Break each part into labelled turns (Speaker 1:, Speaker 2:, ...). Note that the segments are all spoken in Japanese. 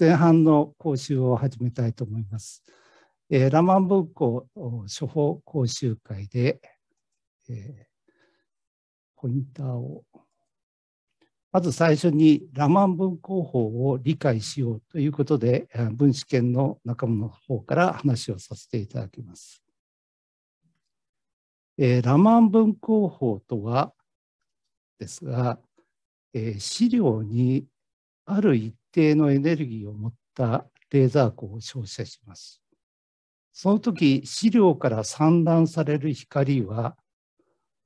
Speaker 1: 前半の講習を始めたいと思います。えー、ラマン文庫処方講習会で、えー、ポインターをまず最初にラマン文庫法を理解しようということで分子圏の仲間の方から話をさせていただきます。えー、ラマン文庫法とはですが、えー、資料にある一定のエネルギーを持ったレーザー光を照射します。その時資料から散乱される光は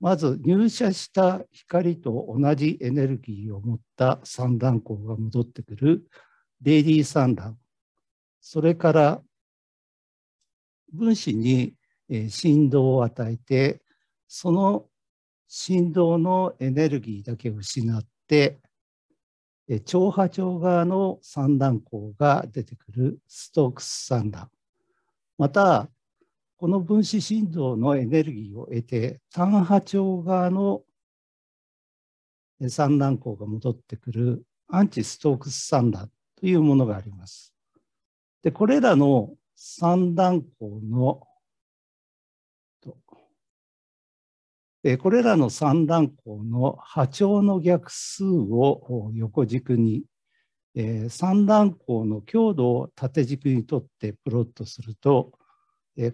Speaker 1: まず入射した光と同じエネルギーを持った散乱光が戻ってくるレイリー散乱それから分子に振動を与えてその振動のエネルギーだけを失って長波長側の三段項が出てくるストークス三段またこの分子振動のエネルギーを得て単波長側の三段項が戻ってくるアンチストークス三段というものがあります。でこれらの三段項のこれらの三段項の波長の逆数を横軸に、三段項の強度を縦軸にとってプロットすると、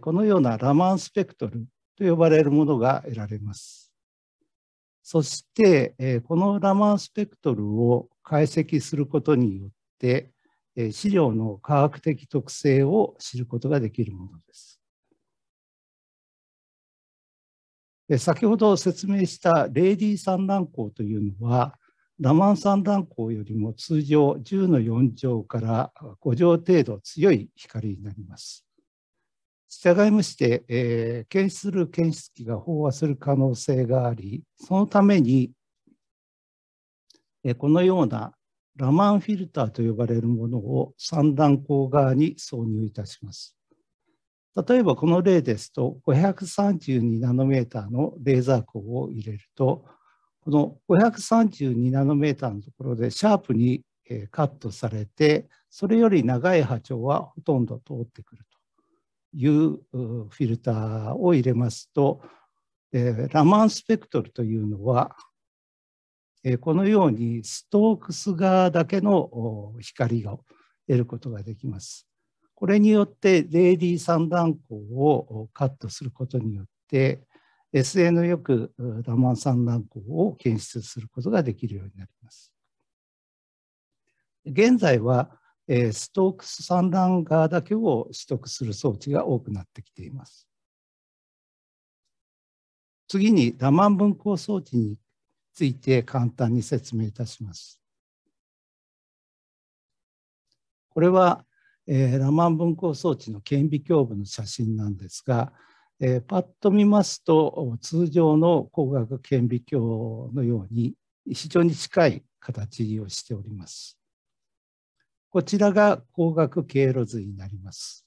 Speaker 1: このようなラマンスペクトルと呼ばれるものが得られます。そして、このラマンスペクトルを解析することによって、資料の科学的特性を知ることができるものです。先ほど説明したレイディー産卵校というのは、ラマン散乱光よりも通常10の4乗から5乗程度強い光になります。従いまして、えー、検出する検出器が飽和する可能性があり、そのために、えー、このようなラマンフィルターと呼ばれるものを産卵光側に挿入いたします。例えばこの例ですと532ナノメーターのレーザー光を入れるとこの532ナノメーターのところでシャープにカットされてそれより長い波長はほとんど通ってくるというフィルターを入れますとラマンスペクトルというのはこのようにストークス側だけの光を得ることができます。これによってリ d 三段行をカットすることによって SN よくダマン三段行を検出することができるようになります。現在はストークス三段側だけを取得する装置が多くなってきています。次にダマン分光装置について簡単に説明いたします。これはえー、ラマン分光装置の顕微鏡部の写真なんですが、えー、パッと見ますと通常の光学顕微鏡のように非常に近い形をしております。こちらが光学経路図になります。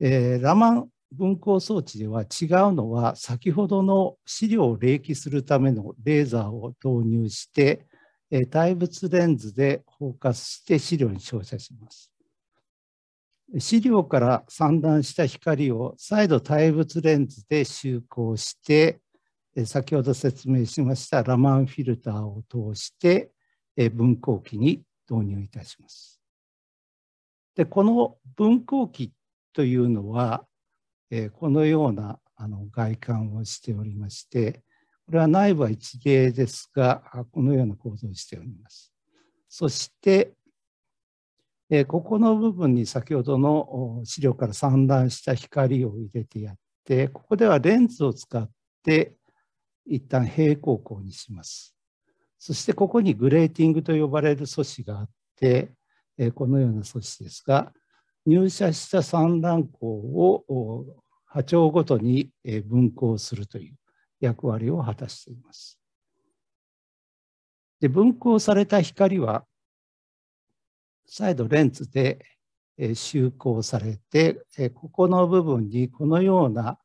Speaker 1: えー、ラマン分光装置では違うのは先ほどの資料を冷気するためのレーザーを導入してえ対物レンズでフォーカスして資料に照射します。資料から散乱した光を再度対物レンズで集光して、先ほど説明しましたラマンフィルターを通して分光器に導入いたします。でこの分光器というのはこのような外観をしておりましてこれは内部は一芸ですが、このような構造をしております。そして、ここの部分に先ほどの資料から散乱した光を入れてやって、ここではレンズを使って一旦平行光にします。そしてここにグレーティングと呼ばれる素子があって、このような素子ですが、入射した散乱光を波長ごとに分光するという役割を果たしています。で分光された光は再度レンズで修光されてここの部分にこのような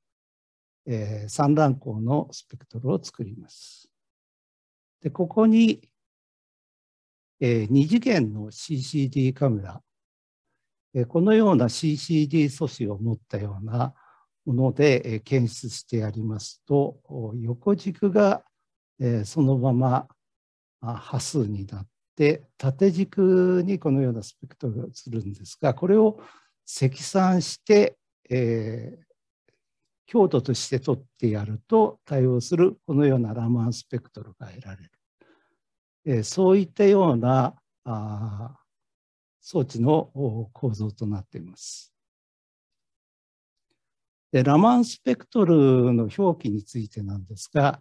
Speaker 1: 三卵光のスペクトルを作ります。でここに2次元の CCD カメラこのような CCD 素子を持ったようなので検出してやりますと、横軸がそのまま波数になって、縦軸にこのようなスペクトルが映るんですが、これを積算して、えー、強度として取ってやると対応するこのようなラマンスペクトルが得られる。えー、そういったようなあ装置の構造となっています。でラマンスペクトルの表記についてなんですが、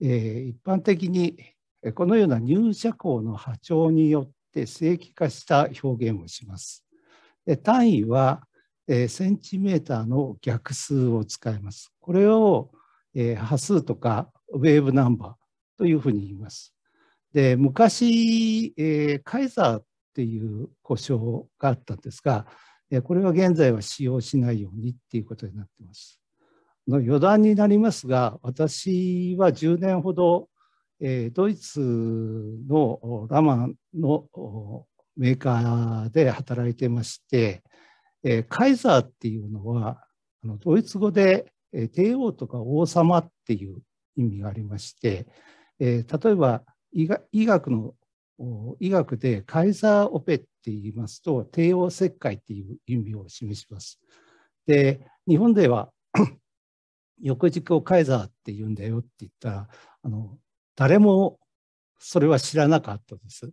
Speaker 1: えー、一般的にこのような入射光の波長によって正規化した表現をします。で単位は、えー、センチメーターの逆数を使います。これを、えー、波数とかウェーブナンバーというふうに言います。で昔、えー、カイザーっていう故障があったんですが、これは現在は使用しないようにっていうことになってます。の余談になりますが、私は10年ほど、えドイツのラマンのメーカーで働いてまして、えカイザーっていうのは、あのドイツ語で、え帝王とか王様っていう意味がありまして、え例えば医学の医学でカイザーオペって言いますと、帝王切開っていう意味を示します。で、日本では横軸 をカイザーって言うんだよって言ったら、あの誰もそれは知らなかったです。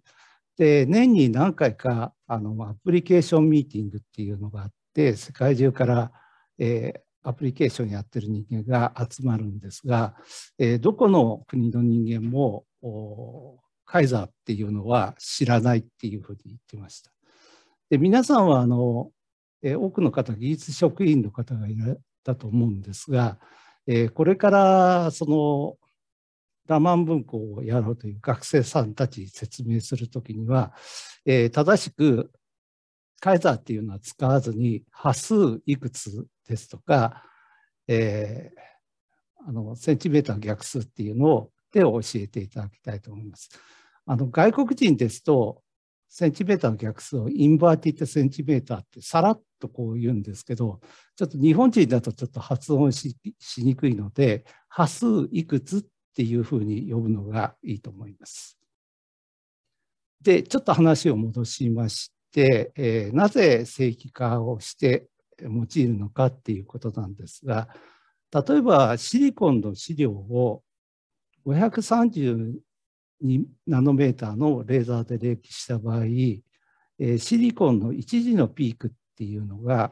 Speaker 1: で、年に何回かあのアプリケーションミーティングっていうのがあって、世界中から、えーアプリケーションやってる人間が集まるんですが、えー、どこの国の人間もカイザーっていうのは知らないっていうふうに言ってました。で皆さんはあの、え多くの方技術職員の方がいらだと思うんですが、えこれからそのラマン文庫をやろうという学生さんたちに説明するときには、え正しくカイザーっていうのは使わずに、波数いくつですとか、えー、あのセンチメーター逆数っていうのをっ教えていただきたいと思います。あの外国人ですと、センチメーターの逆数をインバーティッドセンチメーターってさらっとこう言うんですけど、ちょっと日本人だとちょっと発音しにくいので、波数いくつっていうふうに呼ぶのがいいと思います。で、ちょっと話を戻しまして、えー、なぜ正規化をして用いるのかっていうことなんですが、例えばシリコンの資料を532ナノメーターのレーザーで冷気した場合、えー、シリコンの一時のピークっていうのが、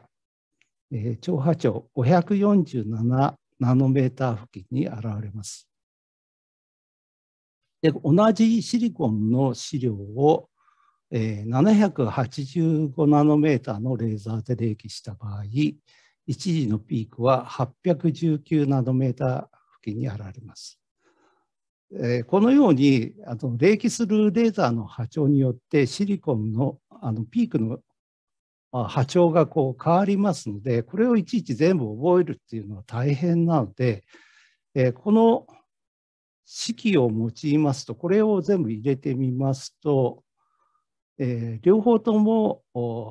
Speaker 1: えー、超波長547ナノメーター付近に現れます。で同じシリコンの資料を、えー、785ナノメーターのレーザーで冷気した場合、一時のピークは819ナノメーター付近に現れます。えー、このようにあの冷気するレーザーの波長によってシリコンのあのピークの波長がこう変わりますのでこれをいちいち全部覚えるっていうのは大変なので、えー、この式を用いますとこれを全部入れてみますと、えー、両方とも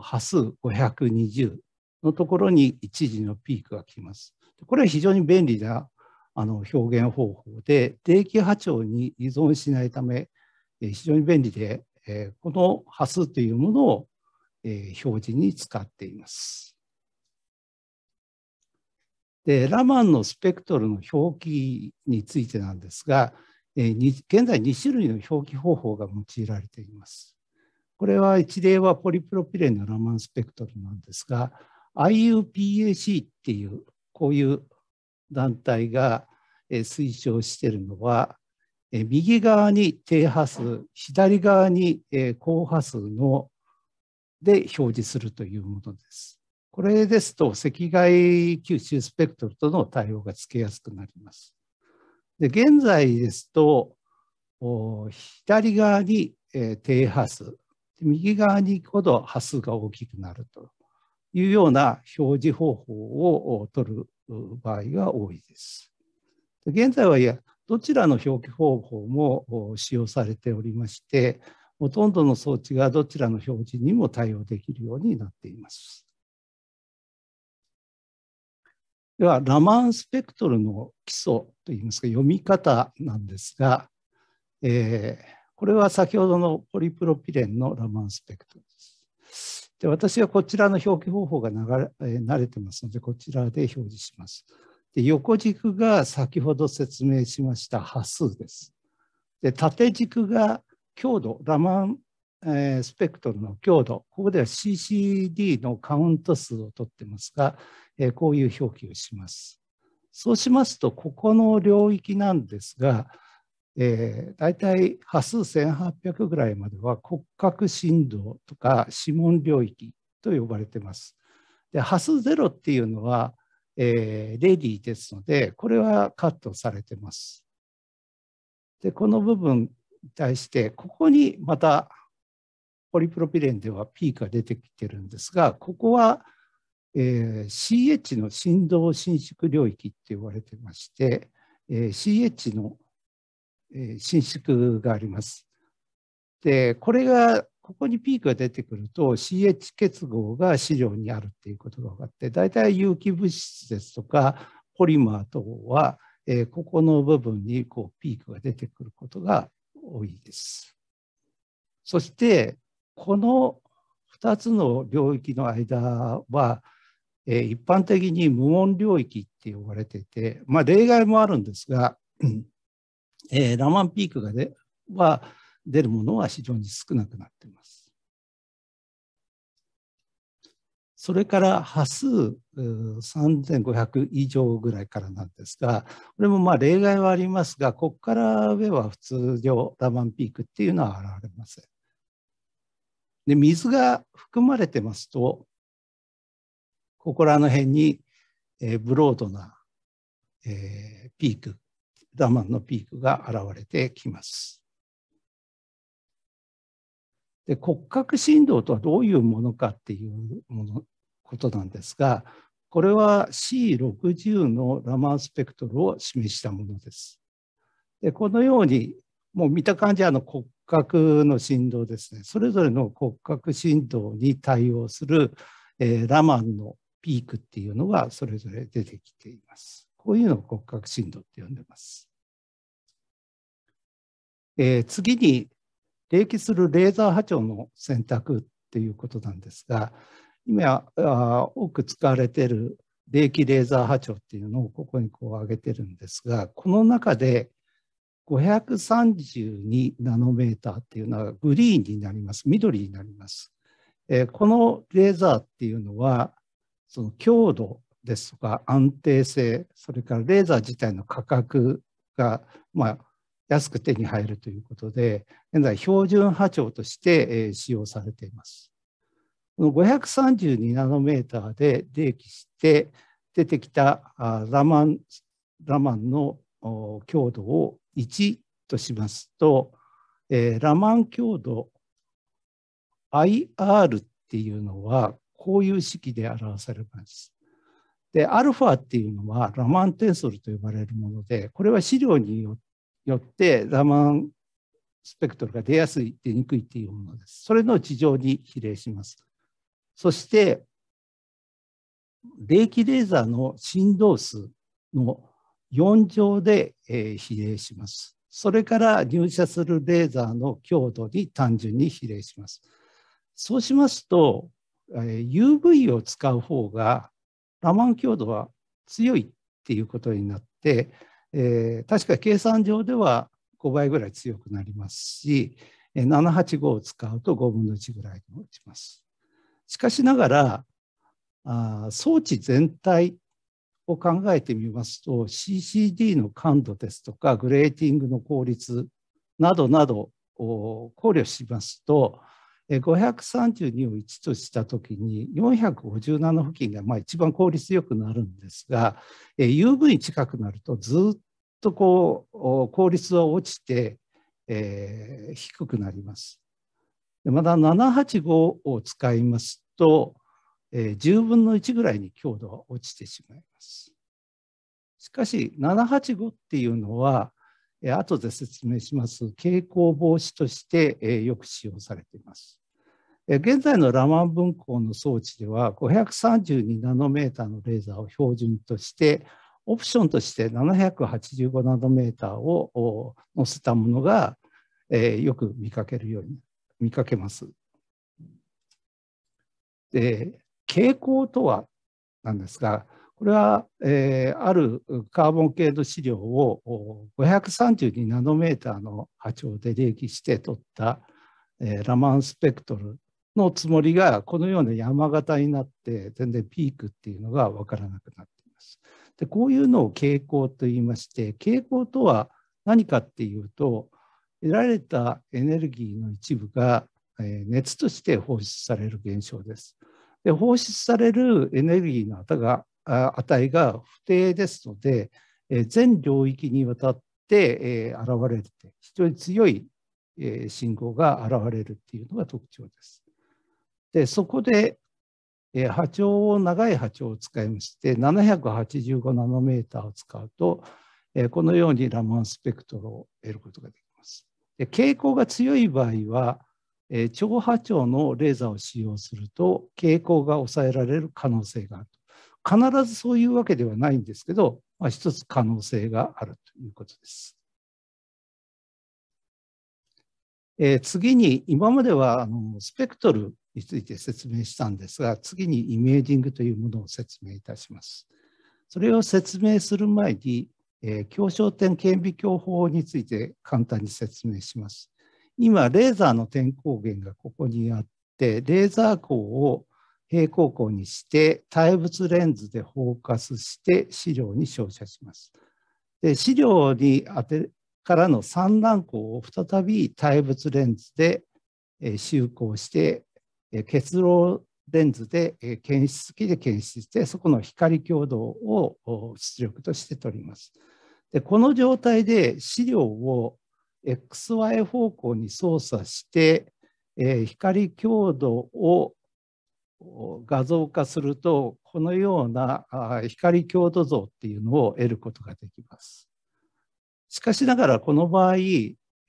Speaker 1: 波数520のところに一時のピークが来ます。これは非常に便利なあの表現方法で定期波長に依存しないため非常に便利でこの波数というものを表示に使っています。でラマンのスペクトルの表記についてなんですが現在2種類の表記方法が用いられています。これは一例はポリプロピレンのラマンスペクトルなんですが IUPAC っていうこういう団体が推奨しているのは、右側に低波数、左側に高波数ので表示するというものです。これですと赤外吸収スペクトルとの対応がつけやすくなります。で現在ですと左側に低波数、右側にほど波数が大きくなるというような表示方法を取る場合が多いです。現在はいやどちらの表記方法も使用されておりましてほとんどの装置がどちらの表示にも対応できるようになっています。ではラマンスペクトルの基礎といいますか読み方なんですが、えー、これは先ほどのポリプロピレンのラマンスペクトルです。で私はこちらの表記方法が流れ慣れてますので、こちらで表示します。で横軸が先ほど説明しました波数です。で縦軸が強度、ラマン、えー、スペクトルの強度、ここでは CCD のカウント数を取ってますが、えー、こういう表記をします。そうしますと、ここの領域なんですが、えー、大体波数1800ぐらいまでは骨格振動とか指紋領域と呼ばれてます。で波数0っていうのは、えー、レディーですのでこれはカットされてます。でこの部分に対してここにまたポリプロピレンでは P が出てきてるんですがここは、えー、CH の振動伸縮領域って呼ばれてまして、えー、CH の伸縮があります。で、これが、ここにピークが出てくると CH 結合が市場にあるっていうことが分かって、大体有機物質ですとかポリマー等は、えここの部分にこうピークが出てくることが多いです。そして、この2つの領域の間は、え一般的に無音領域って呼ばれてて、まあ、例外もあるんですが、えー、ラマンピークがでは出るものは非常に少なくなっています。それから波数3500以上ぐらいからなんですが、これもまあ例外はありますが、ここから上は普通上ラマンピークっていうのは現れません。で、水が含まれてますと、ここらの辺に、えー、ブロードな、えー、ピークダマンのピークが現れてきます。で骨格振動とはどういうものかっていうものことなんですがこれは C60 のラマンスペクトルを示したものです。でこのようにもう見た感じあの骨格の振動ですねそれぞれの骨格振動に対応する、えー、ラマンのピークっていうのがそれぞれ出てきています。こういうのを骨格振動って呼んでます。えー、次に、冷気するレーザー波長の選択っていうことなんですが、今あ多く使われている冷気レーザー波長っていうのをここにこう上げてるんですが、この中で532ナノメーターっていうのはグリーンになります、緑になります。えー、このレーザーっていうのは、その強度ですとか安定性、それからレーザー自体の価格が、まあ、安く手に入るということで、現在標準波長として使用されています。この532ナノメーターで冷気して出てきたラマンラマンの強度を1としますと、ラマン強度 IR っていうのはこういう式で表されます。で、アルファっていうのはラマンテンソルと呼ばれるもので、これは資料によっよってラマンスペクトルが出やすい、出にくいっていうものです。それの地上に比例します。そして、冷気レーザーの振動数の4乗で、えー、比例します。それから入射するレーザーの強度に単純に比例します。そうしますと、え UV を使う方がラマン強度は強いっていうことになって、えー、確か計算上では5倍ぐらい強くなりますし、785を使うと5分の1ぐらいに落ちます。しかしながら、あ装置全体を考えてみますと、CCD の感度ですとか、グレーティングの効率などなどを考慮しますと、532を1としたときに457付近がまあ一番効率よくなるんですが UV 近くなるとずっとこう効率は落ちて、えー、低くなります。また785を使いますと、えー、10分の1ぐらいに強度は落ちてしまいます。しかし785っていうのは後で説明します蛍光防止としてよく使用されています。現在のラマン分光の装置では532ナノメーターのレーザーを標準としてオプションとして785ナノメーターを載せたものが、えー、よく見かけるように見かけます。で蛍光とはなんですがこれは、えー、あるカーボン系の資料を532ナノメーターの波長で冷気して取った、えー、ラマンスペクトルのつもりが、このような山形になって、全然ピークっていうのが分からなくなっています。で、こういうのを傾向と言いまして、傾向とは何かっていうと、得られたエネルギーの一部が熱として放出される現象です。で放出されるエネルギーの値が不定ですので、全領域にわたって現れて、非常に強い信号が現れるっていうのが特徴です。で、そこで、え波長を、長い波長を使いまして、785ナノメーターを使うと、えこのようにラマンスペクトルを得ることができます。で傾向が強い場合は、え超波長のレーザーを使用すると、傾向が抑えられる可能性がある必ずそういうわけではないんですけど、まあ、一つ可能性があるということです。えー、次に、今まではあのスペクトルについて説明したんですが、次にイメージングというものを説明いたします。それを説明する前に、えー、焦点顕微鏡法について簡単に説明します。今、レーザーの点光源がここにあって、レーザー光を平行光にして、対物レンズでフォーカスして資料に照射します。で資料に当てからの散乱光を再び対物レンズで、えー、光して結露レンズで検出器で検出してそこの光強度を出力として取ります。でこの状態で資料を XY 方向に操作して、え光強度を画像化するとこのような光強度像っていうのを得ることができます。しかしながらこの場合、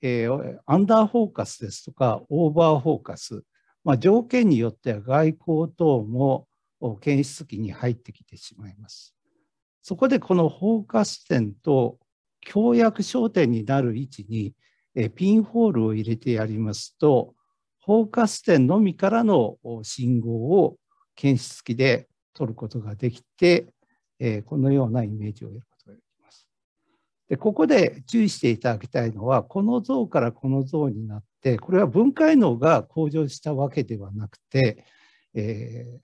Speaker 1: えアンダーフォーカスですとかオーバーフォーカスまあ、条件によっては外交等も検出期に入ってきてしまいます。そこでこのフォーカス点と協約焦点になる位置にピンホールを入れてやりますと、フォーカス点のみからの信号を検出器で取ることができて、このようなイメージを得ることができます。でここで注意していただきたいのは、この像からこの像になって、これは分解能が向上したわけではなくて、え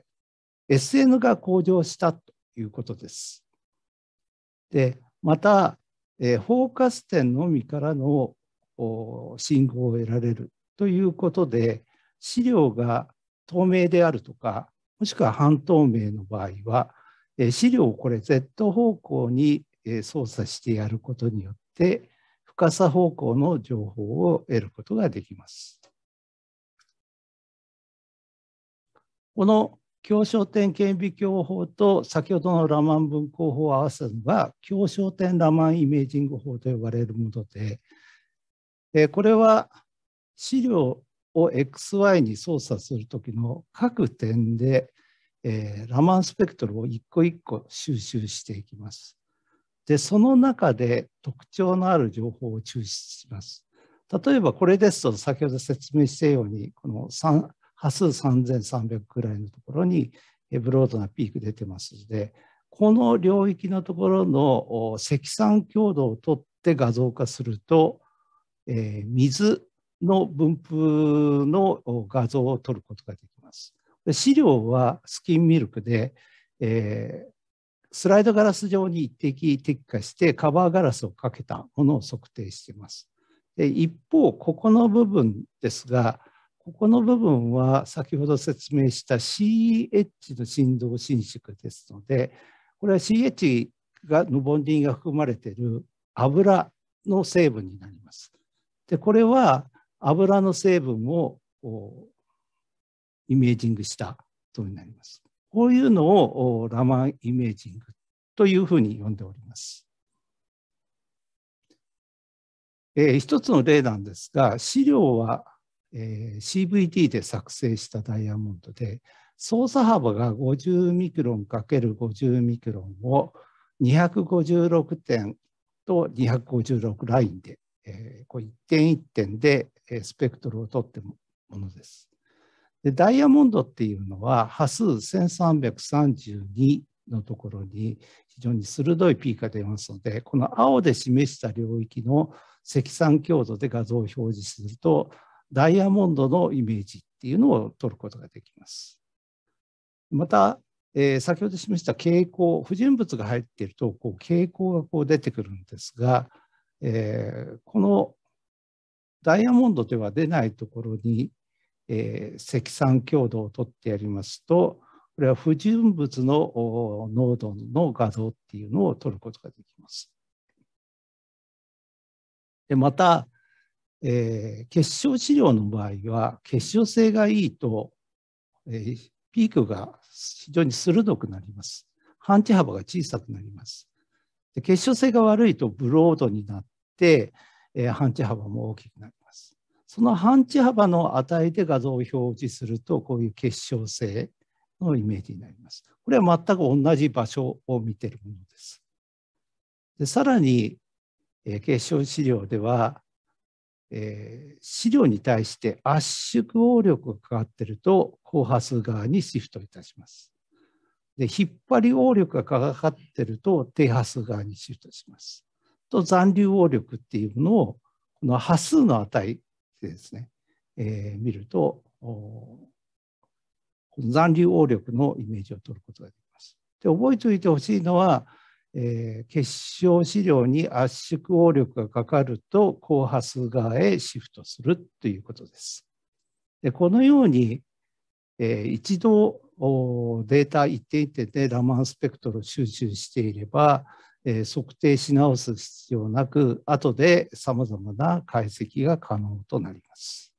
Speaker 1: ー、SN が向上したということです。で、また、えー、フォーカス点のみからの信号を得られるということで、資料が透明であるとか、もしくは半透明の場合は、えー、資料をこれ Z 方向に操作してやることによって、深さ方向の情報を得ることができます。この強焦点顕微鏡法と先ほどのラマン分光法を合わせるのが強焦点ラマンイメージング法と呼ばれるもので、えこれは資料を XY に操作するときの各点で、えラマンスペクトルを一個一個収集していきます。で、その中で特徴のある情報を抽出します。例えばこれですと、先ほど説明したように、この3波数3300くらいのところにブロードなピーク出てますので、この領域のところの積算強度を取って画像化すると、えー、水の分布の画像を取ることができます。資料はスキンミルクで、えー、スライドガラス上に一滴滴下してカバーガラスをかけたものを測定しています。で一方、ここの部分ですが、ここの部分は先ほど説明した c h の振動伸縮ですので、これは CH がのボンィンが含まれている油の成分になります。で、これは油の成分をイメージングしたとになります。こういうのをラマンイメージングというふうに呼んでおります。えー、一つの例なんですが、資料は、えー、CVD で作成したダイヤモンドで、操作幅が50ミクロン ×50 ミクロンを256点と256ラインで、えー、こう1点1点でスペクトルを取ってものです。でダイヤモンドっていうのは波数1332のところに非常に鋭いピークが出ますのでこの青で示した領域の積算強度で画像を表示するとダイヤモンドのイメージっていうのを取ることができます。また、えー、先ほど示した傾向不純物が入っているとこう傾向がこう出てくるんですが、えー、このダイヤモンドでは出ないところにえー、積算強度を取ってやりますと、これは不純物の濃度の画像っていうのを取ることができます。でまた、えー、結晶治療の場合は、結晶性がいいと、えー、ピークが非常に鋭くなります。半値幅が小さくなります。で結晶性が悪いとブロードになって、えー、半値幅も大きくなります。その半値幅の値で画像を表示すると、こういう結晶性のイメージになります。これは全く同じ場所を見ているものです。でさらに、えー、結晶資料では、えー、資料に対して圧縮応力がかかっていると後波数側にシフトいたします。で引っ張り応力がかかっていると低波数側にシフトします。と残留応力っていうのをこの波数の値でですね、えー、見ると、残留応力のイメージを取ることができます。で覚えておいてほしいのは、えー、結晶資料に圧縮応力がかかると後波数側へシフトするということです。でこのように、えー、一度データ一点一点でラマンスペクトルを収集していれば、え測定し直す必要なく、後で様々な解析が可能となります。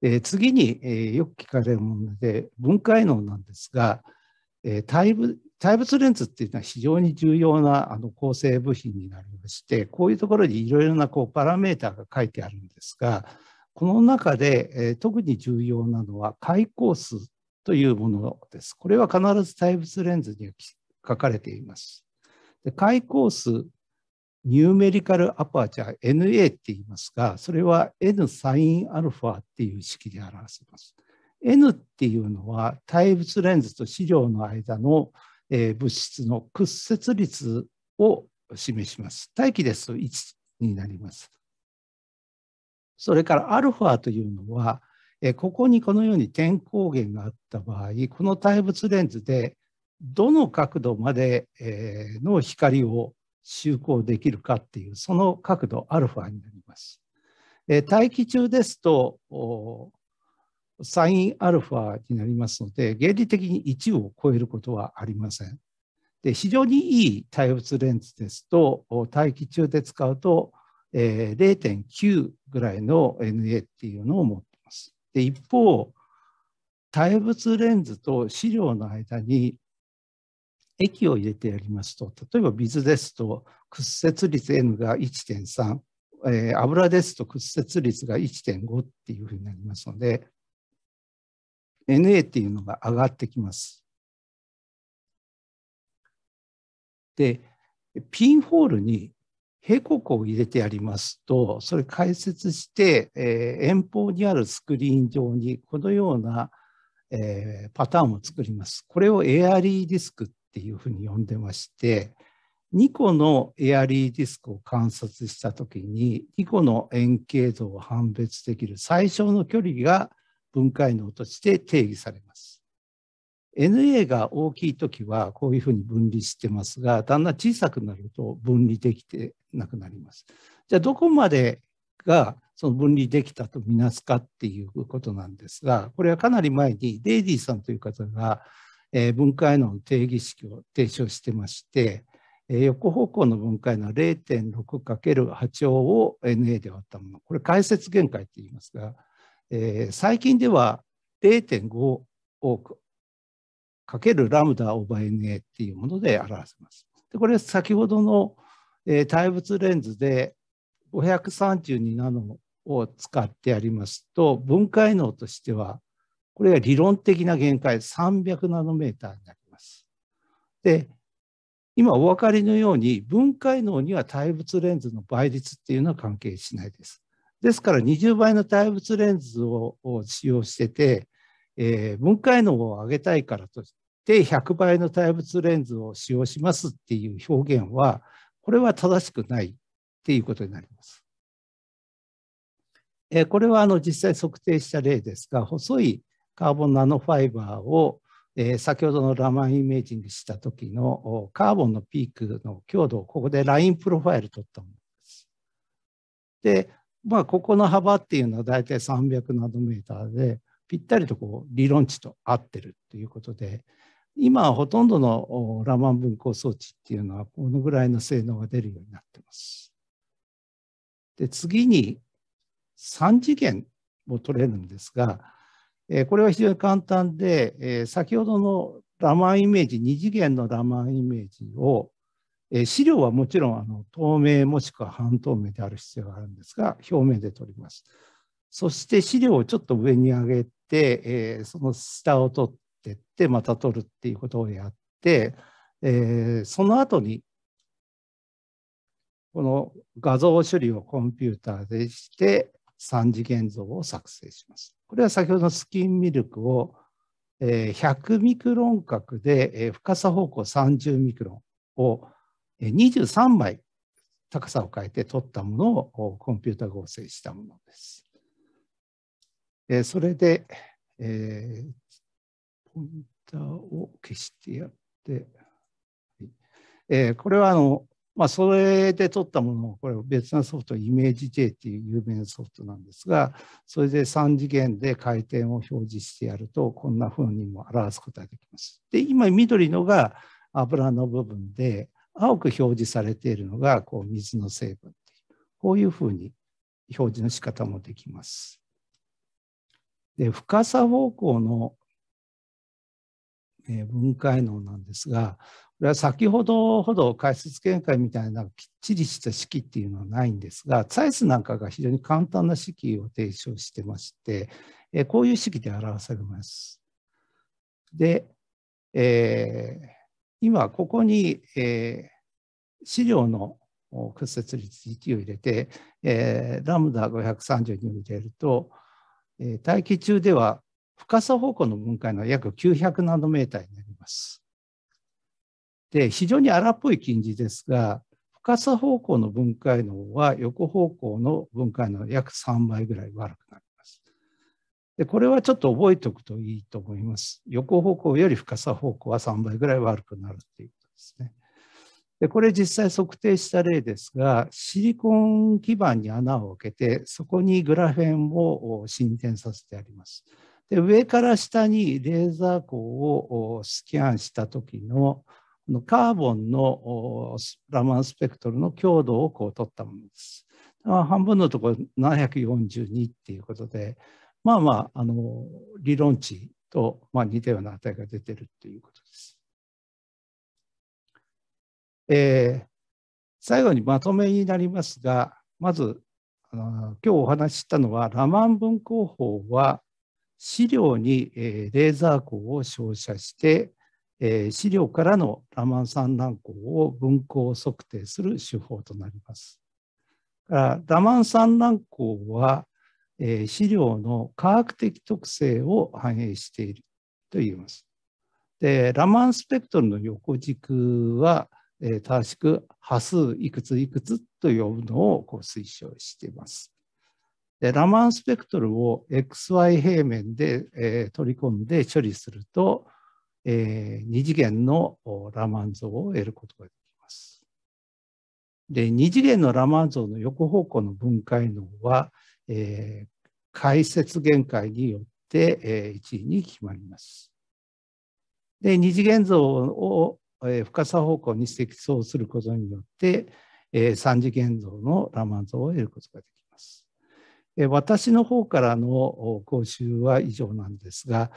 Speaker 1: え次に、えよく聞かれるもので、分解能なんですが、え対物レンズっていうのは非常に重要なあの構成部品になりまして、こういうところにいろいろなこうパラメータが書いてあるんですが、この中で、え特に重要なのは開口数というものです。これは必ず対物レンズに書かれています。で開口数、ニューメリカルアパーチャー NA って言いますが、それは N サインアルファっていう式で表せます。N っていうのは対物レンズと資料の間の、えー、物質の屈折率を示します。大気ですと1になります。それからアルファというのは、えー、ここにこのように点光源があった場合、この対物レンズでどの角度までの光を就航できるかっていう、その角度アルファになります。大気中ですと、サインアルファになりますので、原理的に1を超えることはありません。で非常にいい対物レンズですと、大気中で使うと、え0.9ぐらいの NA っていうのを持っています。で一方、対物レンズと資料の間に液を入れてやりますと、例えば水ですと屈折率 N が1.3、えー、油ですと屈折率が1.5っていうふうになりますので、NA っていうのが上がってきます。で、ピンホールに平行光を入れてやりますと、それ解説して、えー、遠方にあるスクリーン上にこのような、えー、パターンを作ります。これをエアリーディスクっっていうふうに呼んでまして、2個のエアリーディスクを観察したときに、2個の円形度を判別できる最小の距離が分解能として定義されます。NA が大きいときはこういうふうに分離してますが、だんだん小さくなると分離できてなくなります。じゃあ、どこまでがその分離できたとみなすかっていうことなんですが、これはかなり前にデイディさんという方がえー、分解の定義式を提唱してまして、えー、横方向の分解の 0.6×8 乗を NA で割ったもの、これ解説限界って言いますが、えー、最近では0.5多くかけるラムダオーバー NA っていうもので表せます。でこれ先ほどの、えー、対物レンズで532ナノを使ってやりますと分解能としてはこれが理論的な限界、300ナノメーターになります。で、今お分かりのように、分解能には対物レンズの倍率っていうのは関係しないです。ですから20倍の対物レンズを使用してて、えー、分解能を上げたいからとして100倍の対物レンズを使用しますっていう表現は、これは正しくないっていうことになります。えー、これはあの実際測定した例ですが、細いカーボンナノファイバーを、えー、先ほどのラマンイメージングした時のカーボンのピークの強度をここでラインプロファイル取ったものです。で、まあ、ここの幅っていうのは大体300ナノメーターで、ぴったりとこう理論値と合ってるということで、今ほとんどのラマン分光装置っていうのはこのぐらいの性能が出るようになってます。で次に3次元を取れるんですがえこれは非常に簡単で、え先ほどのラマンイメージ、2次元のラマンイメージを、え資料はもちろんあの透明もしくは半透明である必要があるんですが、表面で取ります。そして資料をちょっと上に上げて、えその下を取ってって、また取るっていうことをやって、えその後に、この画像処理をコンピューターでして、3次元像を作成します。これは先ほどのスキンミルクを100ミクロン角で深さ方向30ミクロンを23枚高さを変えて取ったものをコンピュータ合成したものです。それで、えー、ポインターを消してやって、えー、これはあのまあ、それで取ったものを、これ別なソフト、イメージ J っていう有名なソフトなんですが、それで3次元で回転を表示してやると、こんなふうにも表すことができます。で、今緑のが油の部分で、青く表示されているのがこう水の成分こういうふうに表示の仕方もできます。で深さ方向のえ分解能なんですが、これは先ほどほど解説見解みたいなきっちりした式っていうのはないんですが、サイスなんかが非常に簡単な式を提唱してまして、えこういう式で表されます。で、えー、今ここに、えー、資料の屈折率1を入れて、えー、ラムダ530に入れると、えー、大気中では深さ方向の分解が約900ナノメーターになります。で、非常に荒っぽい近似ですが、深さ方向の分解能は横方向の分解の約3倍ぐらい悪くなります。で、これはちょっと覚えておくといいと思います。横方向より深さ方向は3倍ぐらい悪くなるっていうことですね。で、これ実際測定した例ですが、シリコン基板に穴を開けて、そこにグラフェンを沈殿させてあります。で上から下にレーザー光をスキャンした時ののカーボンのラマンスペクトルの強度をこう取ったものです。半分のところ742っていうことで、まあまあ、あの理論値と、まあ、似たような値が出てるということです。えー、最後にまとめになりますが、まず、あの今日お話ししたのは、ラマン分光法は資料に、レーザー光を照射して、資料からのラマン散乱光を分光測定する手法となります。ラマン散乱光は、資料の科学的特性を反映していると言います。でラマンスペクトルの横軸は、正しく波数いくついくつと呼ぶのをこう推奨しています。でラマンスペクトルを XY 平面で、えー、取り込んで処理すると、えー、2次元のラマン像を得ることができます。で2次元のラマン像の横方向の分解能は、えー、解説限界によって、えー、1位に決まります。で2次元像を、えー、深さ方向に積層することによって、えー、3次元像のラマン像を得ることができます。私の方からの講習は以上なんですが、